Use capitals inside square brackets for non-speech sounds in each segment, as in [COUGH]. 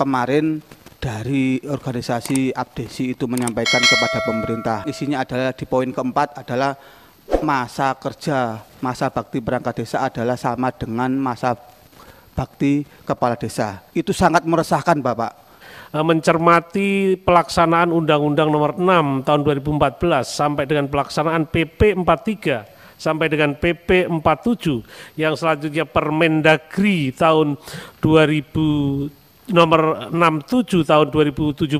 kemarin dari organisasi Abdesi itu menyampaikan kepada pemerintah. Isinya adalah di poin keempat adalah masa kerja, masa bakti perangkat desa adalah sama dengan masa bakti kepala desa. Itu sangat meresahkan Bapak. Eh, mencermati pelaksanaan Undang-Undang nomor 6 tahun 2014 sampai dengan pelaksanaan PP 43 sampai dengan PP 47 yang selanjutnya Permendagri tahun 2000 nomor 67 tahun 2017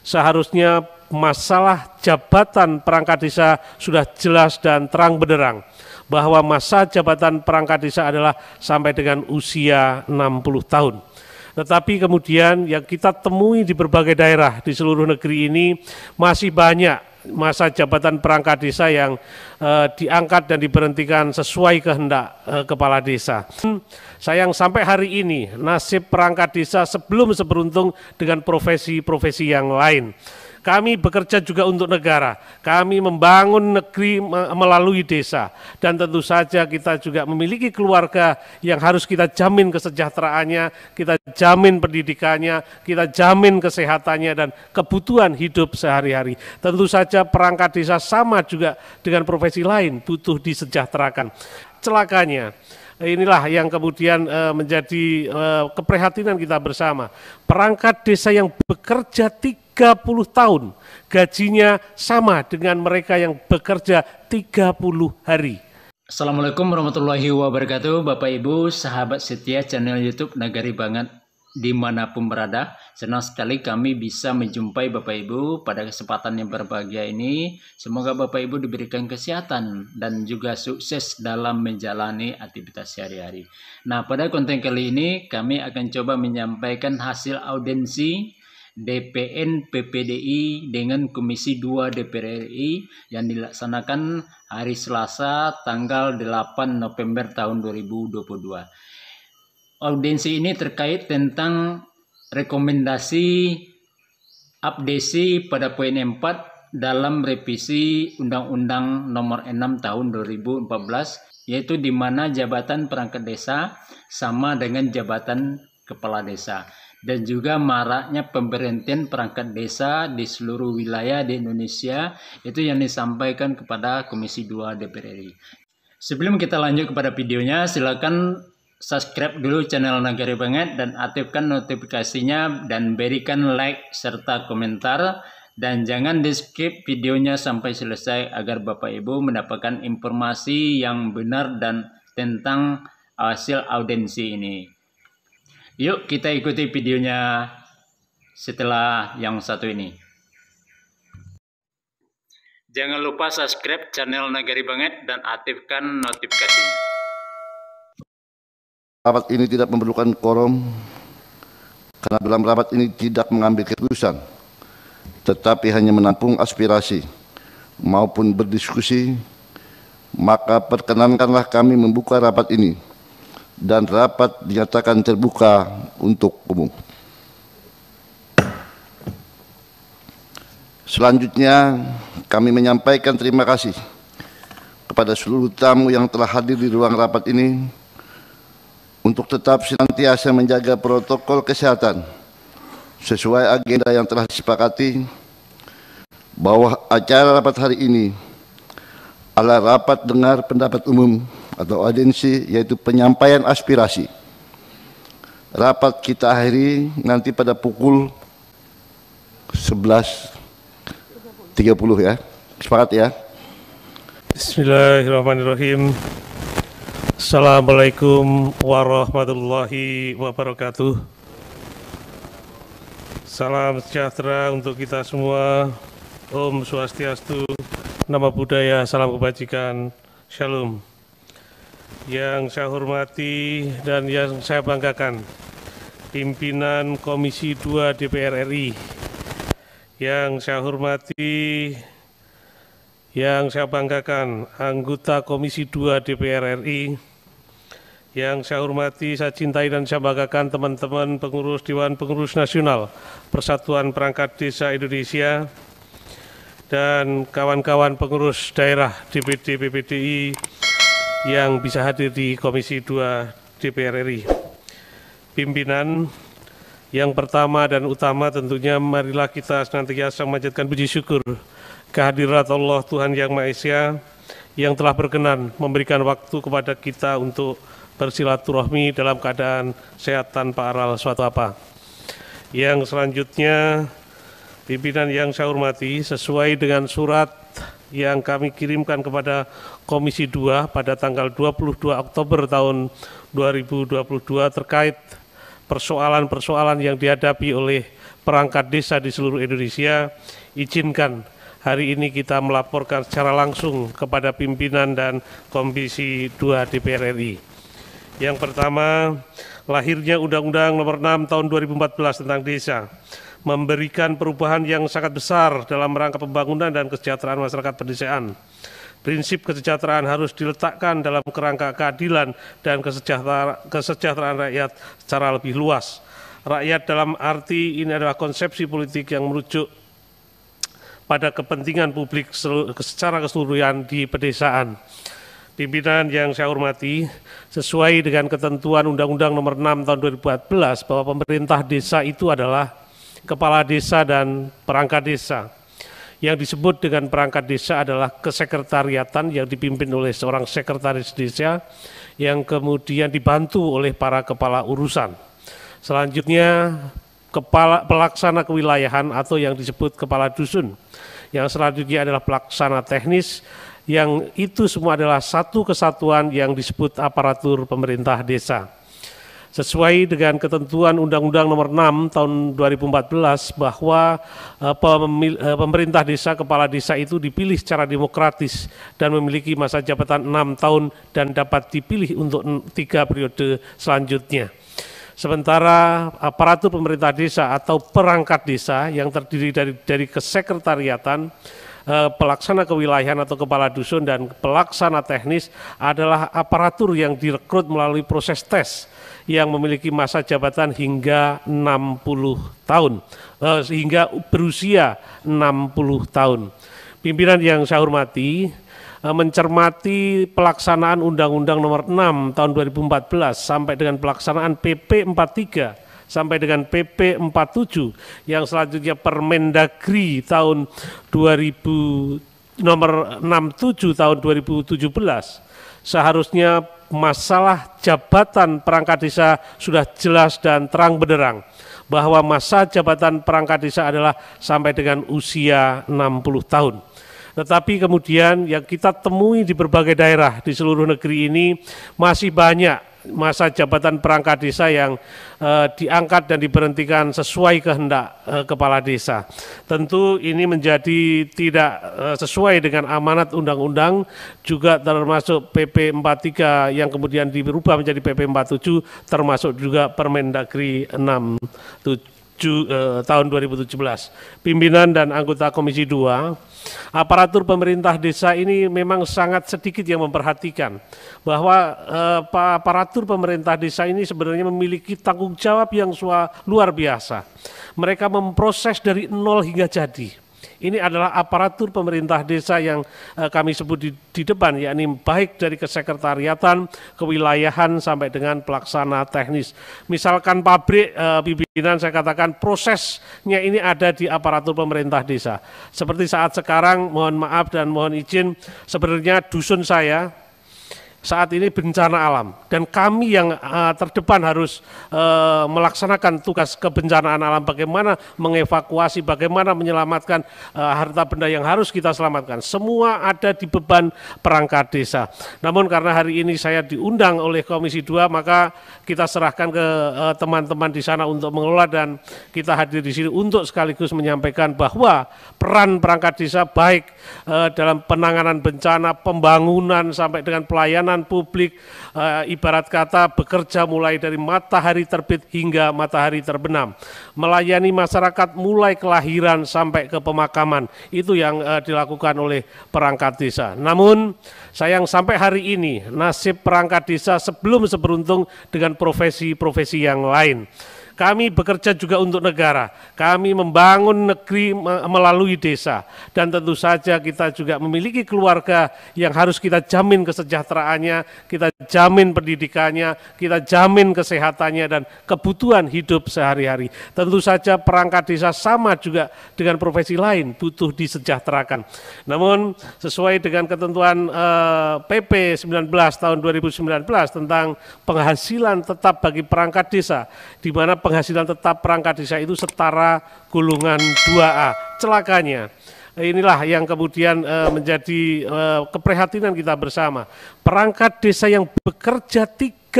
seharusnya masalah jabatan perangkat desa sudah jelas dan terang benderang bahwa masa jabatan perangkat desa adalah sampai dengan usia 60 tahun. Tetapi kemudian yang kita temui di berbagai daerah di seluruh negeri ini masih banyak masa jabatan perangkat desa yang uh, diangkat dan diberhentikan sesuai kehendak uh, kepala desa. Sayang sampai hari ini nasib perangkat desa sebelum seberuntung dengan profesi-profesi yang lain. Kami bekerja juga untuk negara. Kami membangun negeri melalui desa. Dan tentu saja kita juga memiliki keluarga yang harus kita jamin kesejahteraannya, kita jamin pendidikannya, kita jamin kesehatannya dan kebutuhan hidup sehari-hari. Tentu saja perangkat desa sama juga dengan profesi lain butuh disejahterakan. Celakanya, inilah yang kemudian eh, menjadi eh, keprihatinan kita bersama. Perangkat desa yang bekerja 30 tahun, gajinya sama dengan mereka yang bekerja 30 hari. Assalamualaikum warahmatullahi wabarakatuh, Bapak Ibu, sahabat setia channel YouTube Nagari Banget dimanapun berada. Senang sekali kami bisa menjumpai Bapak Ibu pada kesempatan yang berbahagia ini. Semoga Bapak Ibu diberikan kesehatan dan juga sukses dalam menjalani aktivitas sehari-hari. Nah, pada konten kali ini kami akan coba menyampaikan hasil audensi DPN PPDI dengan Komisi 2 DPR RI yang dilaksanakan hari Selasa tanggal 8 November tahun 2022 audiensi ini terkait tentang rekomendasi abdesi pada poin 4 dalam revisi Undang-Undang Nomor 6 Tahun 2014 yaitu di mana jabatan perangkat desa sama dengan jabatan kepala desa dan juga maraknya pemberhentian perangkat desa di seluruh wilayah di Indonesia itu yang disampaikan kepada Komisi 2 DPR RI. Sebelum kita lanjut kepada videonya, silakan subscribe dulu channel Nagari Banget dan aktifkan notifikasinya dan berikan like serta komentar dan jangan di skip videonya sampai selesai agar Bapak Ibu mendapatkan informasi yang benar dan tentang hasil audensi ini. Yuk kita ikuti videonya setelah yang satu ini. Jangan lupa subscribe channel Nagari Banget dan aktifkan notifikasinya rapat ini tidak memerlukan korum karena dalam rapat ini tidak mengambil keputusan tetapi hanya menampung aspirasi maupun berdiskusi maka perkenankanlah kami membuka rapat ini dan rapat dinyatakan terbuka untuk umum Selanjutnya kami menyampaikan terima kasih kepada seluruh tamu yang telah hadir di ruang rapat ini untuk tetap senantiasa menjaga protokol kesehatan sesuai agenda yang telah disepakati bahwa acara rapat hari ini adalah rapat dengar pendapat umum atau audiensi yaitu penyampaian aspirasi. Rapat kita akhiri nanti pada pukul 11.30 ya. Sepakat ya. Bismillahirrahmanirrahim. Assalamualaikum warahmatullahi wabarakatuh. Salam sejahtera untuk kita semua. Om Swastiastu, Nama Budaya, Salam Kebajikan, Shalom. Yang saya hormati dan yang saya banggakan, pimpinan Komisi 2 DPR RI. Yang saya hormati yang saya banggakan anggota Komisi 2 DPR RI yang saya hormati, saya cintai dan saya banggakan teman-teman pengurus Dewan Pengurus Nasional Persatuan Perangkat Desa Indonesia dan kawan-kawan pengurus daerah DPD PPDI yang bisa hadir di Komisi 2 DPR RI. Pimpinan yang pertama dan utama tentunya marilah kita senantiasa memanjatkan puji syukur kehadirat Allah Tuhan Yang Maha Esa yang telah berkenan memberikan waktu kepada kita untuk bersilaturahmi dalam keadaan sehat tanpa aral suatu apa. Yang selanjutnya, pimpinan yang saya hormati, sesuai dengan surat yang kami kirimkan kepada Komisi 2 pada tanggal 22 Oktober tahun 2022 terkait persoalan-persoalan yang dihadapi oleh perangkat desa di seluruh Indonesia, izinkan hari ini kita melaporkan secara langsung kepada pimpinan dan Komisi 2 DPR RI. Yang pertama, lahirnya Undang-Undang Nomor 6 Tahun 2014 tentang Desa memberikan perubahan yang sangat besar dalam rangka pembangunan dan kesejahteraan masyarakat pedesaan. Prinsip kesejahteraan harus diletakkan dalam kerangka keadilan dan kesejahtera kesejahteraan rakyat secara lebih luas. Rakyat dalam arti ini adalah konsepsi politik yang merujuk pada kepentingan publik secara keseluruhan di pedesaan. Pimpinan yang saya hormati, sesuai dengan ketentuan Undang-Undang Nomor 6 Tahun 2014 bahwa pemerintah desa itu adalah kepala desa dan perangkat desa. Yang disebut dengan perangkat desa adalah kesekretariatan yang dipimpin oleh seorang sekretaris desa yang kemudian dibantu oleh para kepala urusan. Selanjutnya kepala pelaksana kewilayahan atau yang disebut kepala dusun. Yang selanjutnya adalah pelaksana teknis yang itu semua adalah satu kesatuan yang disebut aparatur pemerintah desa. Sesuai dengan ketentuan Undang-Undang Nomor 6 Tahun 2014 bahwa eh, eh, pemerintah desa kepala desa itu dipilih secara demokratis dan memiliki masa jabatan 6 tahun dan dapat dipilih untuk tiga periode selanjutnya. Sementara aparatur pemerintah desa atau perangkat desa yang terdiri dari dari kesekretariatan, eh, pelaksana kewilayahan atau kepala dusun dan pelaksana teknis adalah aparatur yang direkrut melalui proses tes yang memiliki masa jabatan hingga 60 tahun sehingga eh, berusia 60 tahun. Pimpinan yang saya hormati, Eh, mencermati pelaksanaan Undang-Undang Nomor 6 Tahun 2014 sampai dengan pelaksanaan PP 43 sampai dengan PP 47 yang selanjutnya Permendagri tahun 2000 nomor 67 tahun 2017 seharusnya masalah jabatan perangkat desa sudah jelas dan terang benderang bahwa masa jabatan perangkat desa adalah sampai dengan usia 60 tahun. Tetapi kemudian yang kita temui di berbagai daerah di seluruh negeri ini masih banyak masa jabatan perangkat desa yang uh, diangkat dan diberhentikan sesuai kehendak uh, kepala desa. Tentu ini menjadi tidak uh, sesuai dengan amanat undang-undang juga termasuk PP 43 yang kemudian dirubah menjadi PP 47 termasuk juga Permendagri 67 eh, tahun 2017. Pimpinan dan anggota Komisi 2, aparatur pemerintah desa ini memang sangat sedikit yang memperhatikan bahwa eh, aparatur pemerintah desa ini sebenarnya memiliki tanggung jawab yang luar biasa. Mereka memproses dari nol hingga jadi. Ini adalah aparatur pemerintah desa yang eh, kami sebut di, di depan, yakni baik dari kesekretariatan, kewilayahan sampai dengan pelaksana teknis. Misalkan pabrik eh, pimpinan saya katakan prosesnya ini ada di aparatur pemerintah desa. Seperti saat sekarang, mohon maaf dan mohon izin, sebenarnya dusun saya saat ini bencana alam dan kami yang uh, terdepan harus uh, melaksanakan tugas kebencanaan alam bagaimana mengevakuasi bagaimana menyelamatkan uh, harta benda yang harus kita selamatkan semua ada di beban perangkat desa namun karena hari ini saya diundang oleh Komisi 2 maka kita serahkan ke teman-teman uh, di sana untuk mengelola dan kita hadir di sini untuk sekaligus menyampaikan bahwa peran perangkat desa baik uh, dalam penanganan bencana pembangunan sampai dengan pelayanan pelayanan publik, e, ibarat kata bekerja mulai dari matahari terbit hingga matahari terbenam, melayani masyarakat mulai kelahiran sampai ke pemakaman, itu yang e, dilakukan oleh perangkat desa. Namun sayang sampai hari ini nasib perangkat desa sebelum seberuntung dengan profesi-profesi yang lain. Kami bekerja juga untuk negara. Kami membangun negeri melalui desa. Dan tentu saja kita juga memiliki keluarga yang harus kita jamin kesejahteraannya, kita jamin pendidikannya, kita jamin kesehatannya dan kebutuhan hidup sehari-hari. Tentu saja perangkat desa sama juga dengan profesi lain butuh disejahterakan. Namun sesuai dengan ketentuan PP eh, 19 tahun 2019 tentang penghasilan tetap bagi perangkat desa di mana penghasilan tetap perangkat desa itu setara gulungan 2A. Celakanya inilah yang kemudian eh, menjadi eh, keprihatinan kita bersama. Perangkat desa yang bekerja 30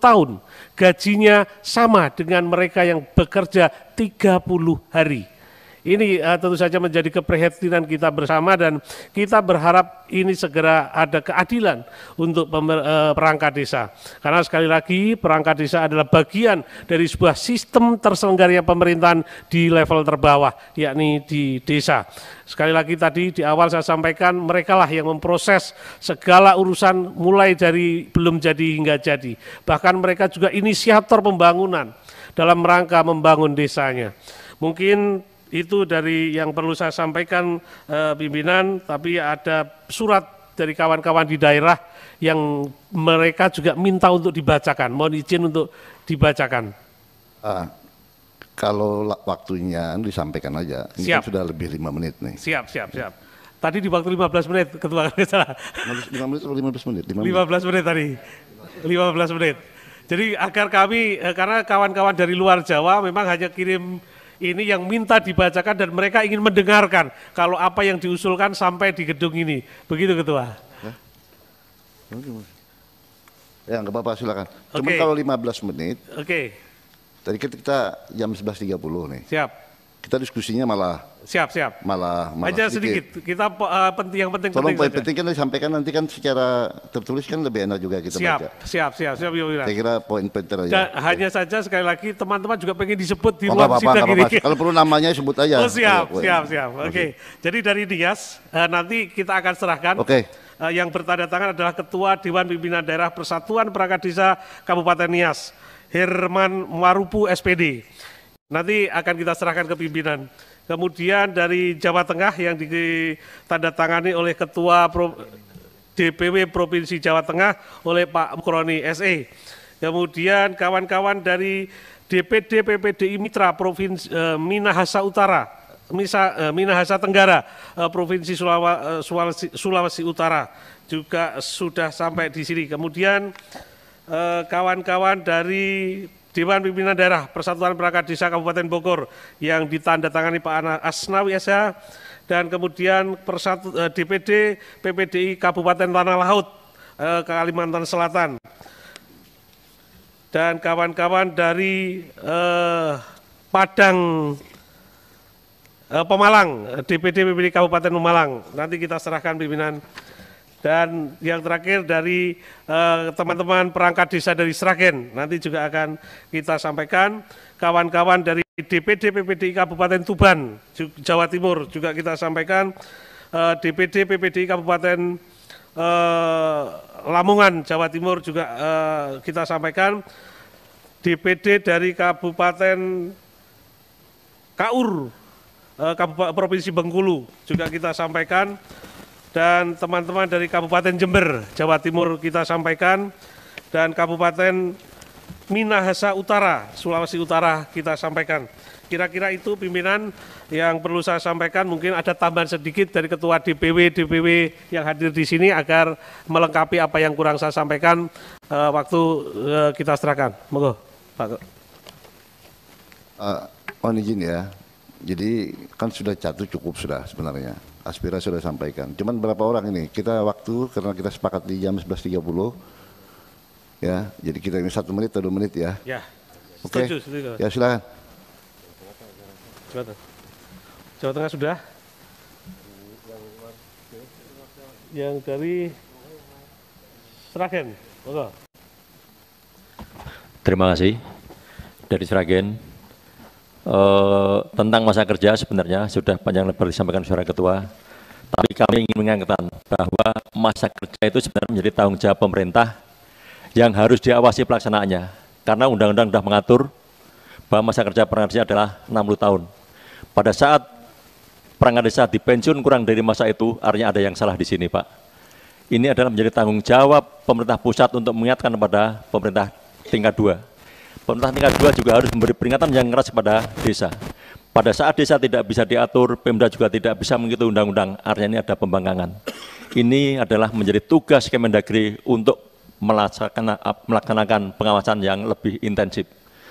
tahun gajinya sama dengan mereka yang bekerja 30 hari. Ini uh, tentu saja menjadi keprihatinan kita bersama dan kita berharap ini segera ada keadilan untuk pemer, uh, perangkat desa. Karena sekali lagi perangkat desa adalah bagian dari sebuah sistem terselenggaranya pemerintahan di level terbawah, yakni di desa. Sekali lagi tadi di awal saya sampaikan mereka lah yang memproses segala urusan mulai dari belum jadi hingga jadi. Bahkan mereka juga inisiator pembangunan dalam rangka membangun desanya. Mungkin itu dari yang perlu saya sampaikan eh, pimpinan, tapi ada surat dari kawan-kawan di daerah yang mereka juga minta untuk dibacakan. Mohon izin untuk dibacakan. uh, kalau waktunya anu disampaikan aja. Ini kan siap. Kan sudah lebih lima menit nih. Siap, siap, siap. Tadi di waktu 15 menit, ketua kami salah. 5 menit atau 15 menit? 15 menit, 15 menit tadi. 15 menit. Jadi agar kami, eh, karena kawan-kawan dari luar Jawa memang hanya kirim ini yang minta dibacakan dan mereka ingin mendengarkan kalau apa yang diusulkan sampai di gedung ini. Begitu Ketua. Ya, enggak apa-apa silakan. Okay. Cuma kalau 15 menit. Oke. Okay. Tadi kan kita jam 11.30 nih. Siap kita diskusinya malah siap siap malah, malah aja sedikit, sedikit. kita uh, eh, penting yang penting tolong penting, penting kan disampaikan nanti kan secara tertulis kan lebih enak juga kita siap, baca siap siap siap siap saya kira poin penting aja hanya saja sekali lagi teman-teman juga pengen disebut di luar oh, sidang ini kalau perlu namanya sebut aja oh, siap Ayo, iya, siap siap oke okay. okay. jadi dari Dias uh, nanti kita akan serahkan oke okay. uh, eh, yang bertanda tangan adalah Ketua Dewan Pimpinan Daerah Persatuan Perangkat Desa Kabupaten Nias Herman Warupu SPD Nanti akan kita serahkan ke pimpinan. Kemudian dari Jawa Tengah yang ditandatangani oleh Ketua Pro DPW Provinsi Jawa Tengah oleh Pak Mukroni SE. Kemudian kawan-kawan dari DPD PPDI Mitra Provinsi eh, Minahasa Utara, Misa, eh, Minahasa Tenggara, eh, Provinsi Sulawa, eh, Sulawesi, Sulawesi Utara juga sudah sampai di sini. Kemudian eh, kawan-kawan eh, kawan -kawan dari Dewan Pimpinan Daerah Persatuan Perangkat Desa Kabupaten Bogor yang ditandatangani Pak Asnawi SH dan kemudian Persatu, eh, DPD PPDI Kabupaten Tanah Laut eh, Kalimantan Selatan dan kawan-kawan dari eh, Padang eh, Pemalang DPD eh, PPDI Kabupaten Pemalang nanti kita serahkan pimpinan dan yang terakhir dari eh, teman-teman uh, perangkat desa dari Sragen, nanti juga akan kita sampaikan. Kawan-kawan dari DPD PPDI Kabupaten Tuban, Jawa Timur juga kita sampaikan. uh, eh, DPD PPDI Kabupaten uh, Lamongan, Jawa Timur juga kita sampaikan. DPD dari Kabupaten Kaur, Kabupaten Provinsi Bengkulu juga kita sampaikan dan teman-teman dari Kabupaten Jember, Jawa Timur kita sampaikan, dan Kabupaten Minahasa Utara, Sulawesi Utara kita sampaikan. Kira-kira itu pimpinan yang perlu saya sampaikan, mungkin ada tambahan sedikit dari Ketua DPW-DPW yang hadir di sini agar melengkapi apa yang kurang saya sampaikan eh, waktu eh, kita serahkan. Monggo, Pak. Uh, mohon izin ya, jadi kan sudah jatuh cukup sudah sebenarnya aspirasi sudah sampaikan. Cuman berapa orang ini? Kita waktu karena kita sepakat di jam 11.30. Ya, jadi kita ini satu menit atau dua menit ya. Ya. Oke. Okay. Ya silakan. Jawa Tengah. sudah. Yang dari Seragen. Terima kasih. Dari Seragen, Eh, tentang masa kerja sebenarnya sudah panjang lebar disampaikan suara ketua. Tapi kami ingin mengingatkan bahwa masa kerja itu sebenarnya menjadi tanggung jawab pemerintah yang harus diawasi pelaksanaannya. Karena undang-undang sudah mengatur bahwa masa kerja perangkat desa adalah 60 tahun. Pada saat perangkat desa dipensiun kurang dari masa itu, artinya ada yang salah di sini Pak. Ini adalah menjadi tanggung jawab pemerintah pusat untuk mengingatkan kepada pemerintah tingkat dua Pemerintah tingkat dua juga harus memberi peringatan yang keras kepada desa. Pada saat desa tidak bisa diatur, Pemda juga tidak bisa mengikuti undang-undang, artinya ini ada pembangkangan. Ini adalah menjadi tugas Kemendagri untuk melaksanakan, pengawasan yang lebih intensif.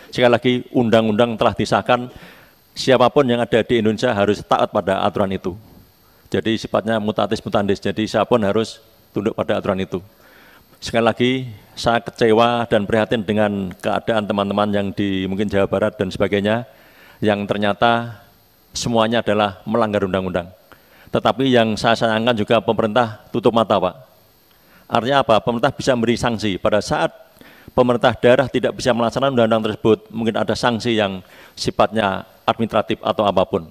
Sekali lagi, undang-undang telah disahkan, siapapun yang ada di Indonesia harus taat pada aturan itu. Jadi sifatnya mutatis mutandis, jadi siapapun harus tunduk pada aturan itu. Sekali lagi, saya kecewa dan prihatin dengan keadaan teman-teman yang di mungkin Jawa Barat dan sebagainya, yang ternyata semuanya adalah melanggar undang-undang. Tetapi yang saya sayangkan juga pemerintah tutup mata, Pak. Artinya apa? Pemerintah bisa memberi sanksi. Pada saat pemerintah daerah tidak bisa melaksanakan undang-undang tersebut, mungkin ada sanksi yang sifatnya administratif atau apapun.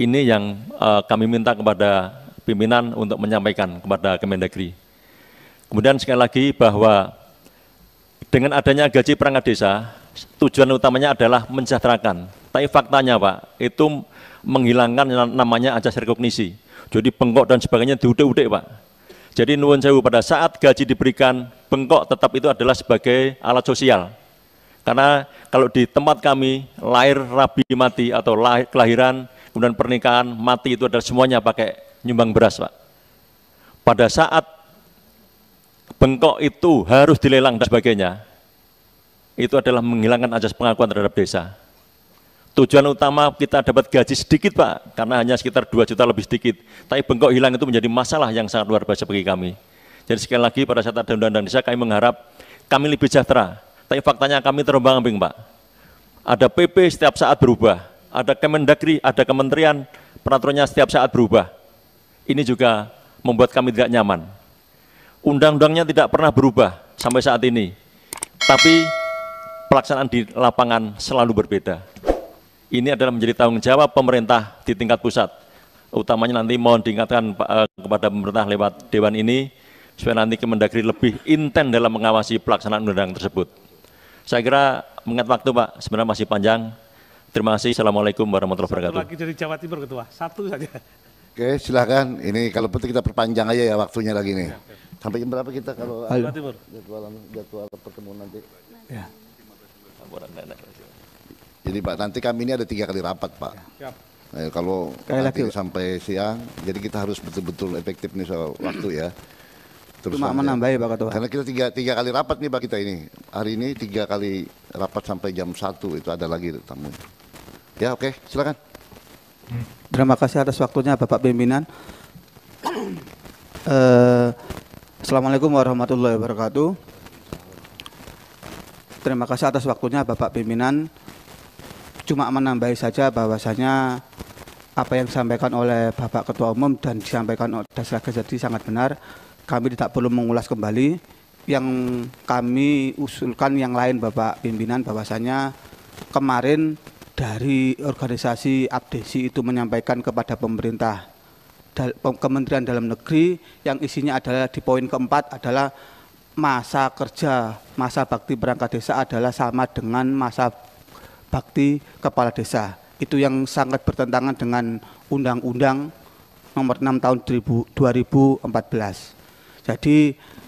Ini yang uh, kami minta kepada pimpinan untuk menyampaikan kepada Kemendagri. Kemudian sekali lagi bahwa dengan adanya gaji perangkat desa, tujuan utamanya adalah mensejahterakan. Tapi faktanya Pak, itu menghilangkan namanya ajas rekognisi. Jadi bengkok dan sebagainya diudek-udek Pak. Jadi nuwun sewu pada saat gaji diberikan, bengkok tetap itu adalah sebagai alat sosial. Karena kalau di tempat kami lahir rabi mati atau lahir, kelahiran kemudian pernikahan mati itu adalah semuanya pakai nyumbang beras pak. Pada saat bengkok itu harus dilelang dan sebagainya, itu adalah menghilangkan ajas pengakuan terhadap desa. Tujuan utama kita dapat gaji sedikit Pak, karena hanya sekitar 2 juta lebih sedikit. Tapi bengkok hilang itu menjadi masalah yang sangat luar biasa bagi kami. Jadi sekali lagi pada saat ada undang-undang desa kami mengharap kami lebih sejahtera. Tapi faktanya kami terombang ambing Pak. Ada PP setiap saat berubah, ada Kemendagri, ada kementerian, peraturannya setiap saat berubah. Ini juga membuat kami tidak nyaman. Undang-undangnya tidak pernah berubah sampai saat ini, tapi pelaksanaan di lapangan selalu berbeda. Ini adalah menjadi tanggung jawab pemerintah di tingkat pusat. Utamanya nanti mohon diingatkan eh, kepada pemerintah lewat Dewan ini, supaya nanti Kemendagri lebih intens dalam mengawasi pelaksanaan undang-undang tersebut. Saya kira mengat waktu Pak, sebenarnya masih panjang. Terima kasih. Assalamualaikum warahmatullahi wabarakatuh. Satu lagi dari Jawa Timur Ketua, satu saja. Oke, silahkan. Ini kalau penting kita perpanjang aja ya waktunya lagi nih. Sampai jam berapa kita kalau Ayo. jadwal anu, jadwal pertemuan nanti? Ya. Jadi Pak, nanti kami ini ada tiga kali rapat Pak. Ya. Nah, kalau Kaya nanti laki. sampai siang, jadi kita harus betul-betul efektif nih soal waktu ya. Terus Cuma menambah ya Pak Ketua. Karena kita tiga, tiga kali rapat nih Pak kita ini. Hari ini tiga kali rapat sampai jam satu itu ada lagi tamu. Ya oke, okay, silakan. Terima kasih atas waktunya Bapak pimpinan. Uh, Assalamualaikum warahmatullahi wabarakatuh. Terima kasih atas waktunya Bapak pimpinan. Cuma menambahi saja bahwasanya apa yang disampaikan oleh Bapak Ketua Umum dan disampaikan oleh Dasar Gazeti sangat benar. Kami tidak perlu mengulas kembali yang kami usulkan yang lain Bapak pimpinan bahwasanya kemarin dari organisasi Abdesi itu menyampaikan kepada pemerintah Kementerian Dalam Negeri yang isinya adalah di poin keempat adalah masa kerja masa bakti perangkat desa adalah sama dengan masa bakti kepala desa itu yang sangat bertentangan dengan Undang-Undang Nomor 6 Tahun 2014. Jadi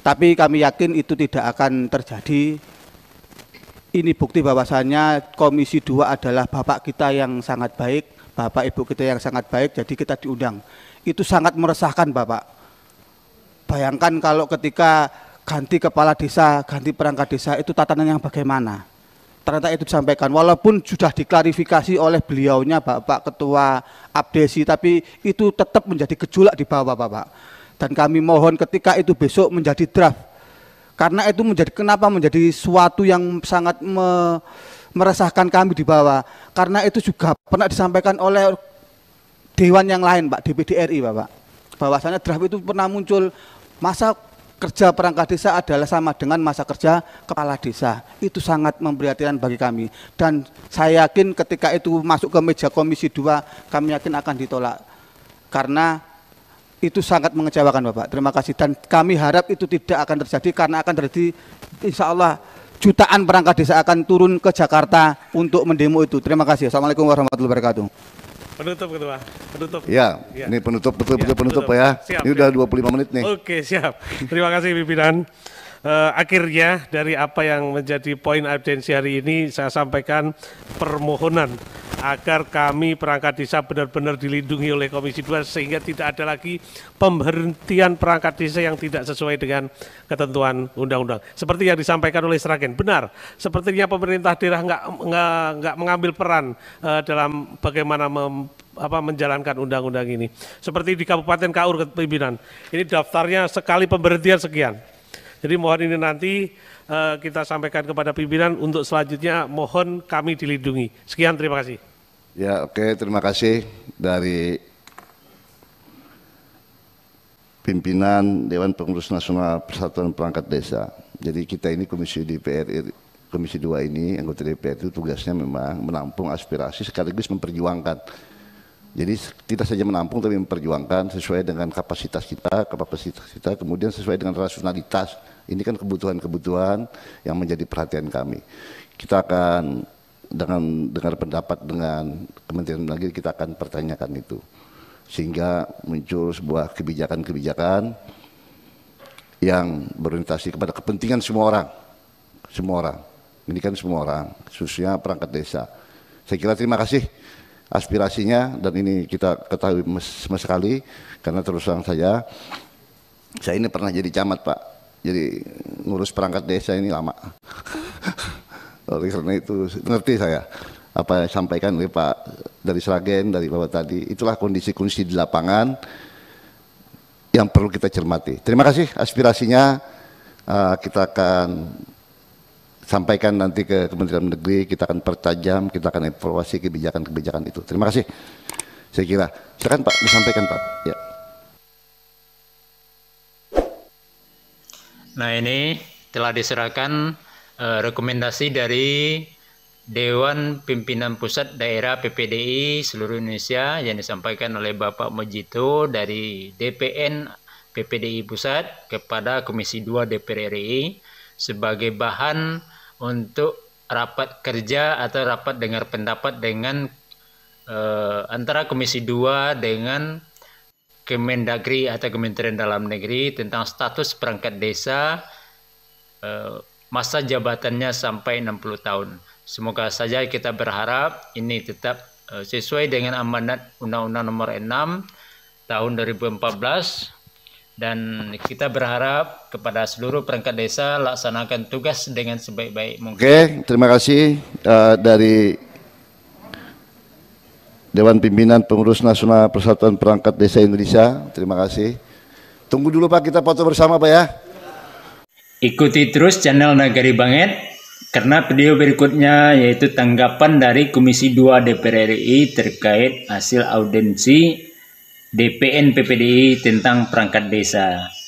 tapi kami yakin itu tidak akan terjadi ini bukti bahwasannya Komisi 2 adalah Bapak kita yang sangat baik, Bapak Ibu kita yang sangat baik, jadi kita diundang. Itu sangat meresahkan Bapak. Bayangkan kalau ketika ganti kepala desa, ganti perangkat desa, itu tatanan yang bagaimana? Ternyata itu disampaikan, walaupun sudah diklarifikasi oleh beliaunya Bapak Ketua Abdesi, tapi itu tetap menjadi gejolak di bawah Bapak. Dan kami mohon ketika itu besok menjadi draft, karena itu menjadi kenapa menjadi suatu yang sangat me, meresahkan kami di bawah karena itu juga pernah disampaikan oleh dewan yang lain Pak DPD RI Bapak bahwasanya draft itu pernah muncul masa kerja perangkat desa adalah sama dengan masa kerja kepala desa. Itu sangat memprihatinkan bagi kami. Dan saya yakin ketika itu masuk ke meja komisi 2, kami yakin akan ditolak. Karena itu sangat mengecewakan Bapak. Terima kasih dan kami harap itu tidak akan terjadi karena akan terjadi insya Allah jutaan perangkat desa akan turun ke Jakarta untuk mendemo itu. Terima kasih. Assalamualaikum warahmatullahi wabarakatuh. Penutup ketua. Gitu, penutup. Ya, ya. ini penutup betul-betul ya, penutup, penutup ya. Siap, ini sudah puluh 25 menit nih. Oke, siap. Terima kasih pimpinan eh, akhirnya dari apa yang menjadi poin absensi hari ini saya sampaikan permohonan agar kami perangkat desa benar-benar dilindungi oleh Komisi 2 sehingga tidak ada lagi pemberhentian perangkat desa yang tidak sesuai dengan ketentuan undang-undang. Seperti yang disampaikan oleh Seragen, benar. Sepertinya pemerintah daerah nggak nggak mengambil peran uh, dalam bagaimana mem, apa menjalankan undang-undang ini. Seperti di Kabupaten Kaur pimpinan. Ini daftarnya sekali pemberhentian sekian jadi mohon ini nanti uh, kita sampaikan kepada pimpinan untuk selanjutnya mohon kami dilindungi. Sekian terima kasih. Ya oke okay, terima kasih dari pimpinan Dewan Pengurus Nasional Persatuan Perangkat Desa. Jadi kita ini Komisi DPR Komisi 2 ini anggota DPR itu tugasnya memang menampung aspirasi sekaligus memperjuangkan jadi tidak saja menampung tapi memperjuangkan sesuai dengan kapasitas kita, kapasitas kita, kemudian sesuai dengan rasionalitas ini kan kebutuhan-kebutuhan yang menjadi perhatian kami. Kita akan dengan dengar pendapat dengan Kementerian Negeri kita akan pertanyakan itu. Sehingga muncul sebuah kebijakan-kebijakan yang berorientasi kepada kepentingan semua orang. Semua orang. Ini kan semua orang, khususnya perangkat desa. Saya kira terima kasih aspirasinya dan ini kita ketahui sama sekali karena terus terang saya saya ini pernah jadi camat Pak jadi ngurus perangkat desa ini lama. Hmm. [LAUGHS] Oleh karena itu ngerti saya apa yang sampaikan oleh Pak dari Sragen, dari Bapak tadi. Itulah kondisi-kondisi di lapangan yang perlu kita cermati. Terima kasih aspirasinya. Uh, kita akan sampaikan nanti ke Kementerian Negeri, kita akan pertajam, kita akan evaluasi kebijakan-kebijakan itu. Terima kasih. Saya kira. Silakan Pak, disampaikan Pak. Ya. Nah ini telah diserahkan uh, rekomendasi dari Dewan Pimpinan Pusat Daerah PPDI seluruh Indonesia yang disampaikan oleh Bapak Mojito dari DPN PPDI Pusat kepada Komisi 2 DPR RI sebagai bahan untuk rapat kerja atau rapat dengar pendapat dengan eh, antara Komisi 2 dengan Kemendagri atau Kementerian Dalam Negeri tentang status perangkat desa eh, masa jabatannya sampai 60 tahun. Semoga saja kita berharap ini tetap eh, sesuai dengan amanat Undang-Undang Nomor 6 tahun 2014 dan kita berharap kepada seluruh perangkat desa laksanakan tugas dengan sebaik-baik mungkin. Oke, terima kasih uh, dari Dewan Pimpinan Pengurus Nasional Persatuan Perangkat Desa Indonesia. Terima kasih. Tunggu dulu Pak, kita foto bersama Pak ya. Ikuti terus channel Nagari Banget karena video berikutnya yaitu tanggapan dari Komisi 2 DPR RI terkait hasil audiensi DPN PPDI tentang perangkat desa.